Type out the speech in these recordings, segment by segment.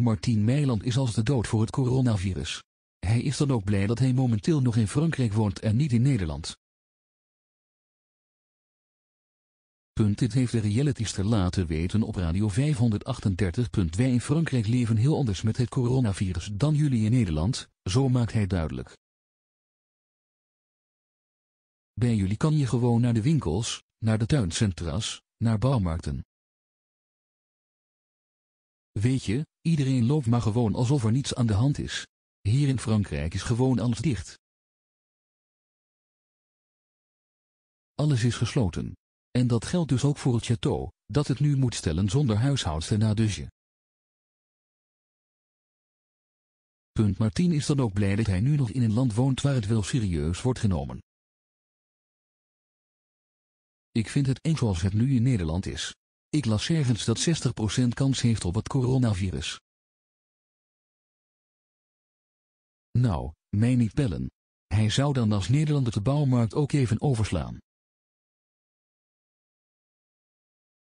Martin Meiland is als de dood voor het coronavirus. Hij is dan ook blij dat hij momenteel nog in Frankrijk woont en niet in Nederland. Punt dit heeft de te laten weten op Radio 538. wij in Frankrijk leven heel anders met het coronavirus dan jullie in Nederland, zo maakt hij duidelijk. Bij jullie kan je gewoon naar de winkels, naar de tuincentra's, naar bouwmarkten. Weet je, Iedereen loopt maar gewoon alsof er niets aan de hand is. Hier in Frankrijk is gewoon alles dicht. Alles is gesloten. En dat geldt dus ook voor het château, dat het nu moet stellen zonder huishoudster na dusje. Punt Martin is dan ook blij dat hij nu nog in een land woont waar het wel serieus wordt genomen. Ik vind het eng zoals het nu in Nederland is. Ik las ergens dat 60% kans heeft op het coronavirus. nou, mij niet bellen. Hij zou dan als Nederlander de bouwmarkt ook even overslaan.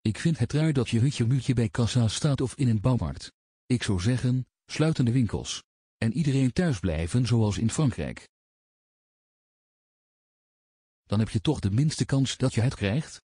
Ik vind het raar dat je hutje muurtje bij kassa staat of in een bouwmarkt. Ik zou zeggen, sluiten de winkels. En iedereen thuis blijven zoals in Frankrijk. Dan heb je toch de minste kans dat je het krijgt?